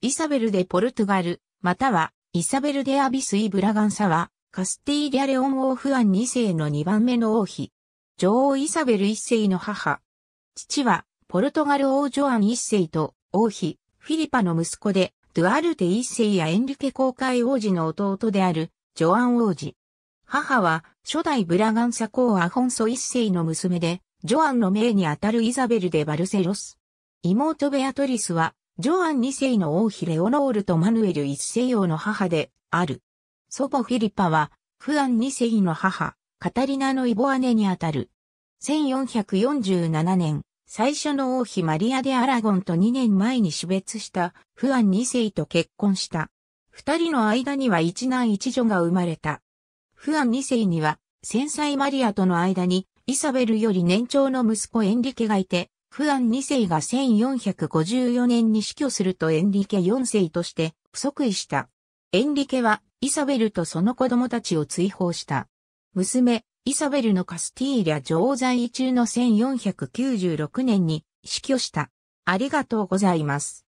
イサベルでポルトガル、またはイサベルでアビスイ・ブラガンサは、カスティーリア・レオンオーフアン2世の2番目の王妃。女王イサベル1世の母。父は、ポルトガル王ジョアン1世と、王妃、フィリパの息子で、ドゥアルテ1世やエンリケ公会王子の弟である、ジョアン王子。母は、初代ブラガンサ公アフォンソ1世の娘で、ジョアンの命にあたるイザベルでバルセロス。妹ベアトリスは、ジョアン2世の王妃レオノールとマヌエル1世王の母である。祖母フィリパは、フアン2世の母、カタリナのイボ姉にあたる。1447年、最初の王妃マリア・でアラゴンと2年前に死別したフアン2世と結婚した。二人の間には一男一女が生まれた。フアン2世には、戦災マリアとの間にイサベルより年長の息子エンリケがいて、フアン2世が1454年に死去するとエンリケ4世として不足位した。エンリケはイサベルとその子供たちを追放した。娘、イサベルのカスティーリャ女王在位中の1496年に死去した。ありがとうございます。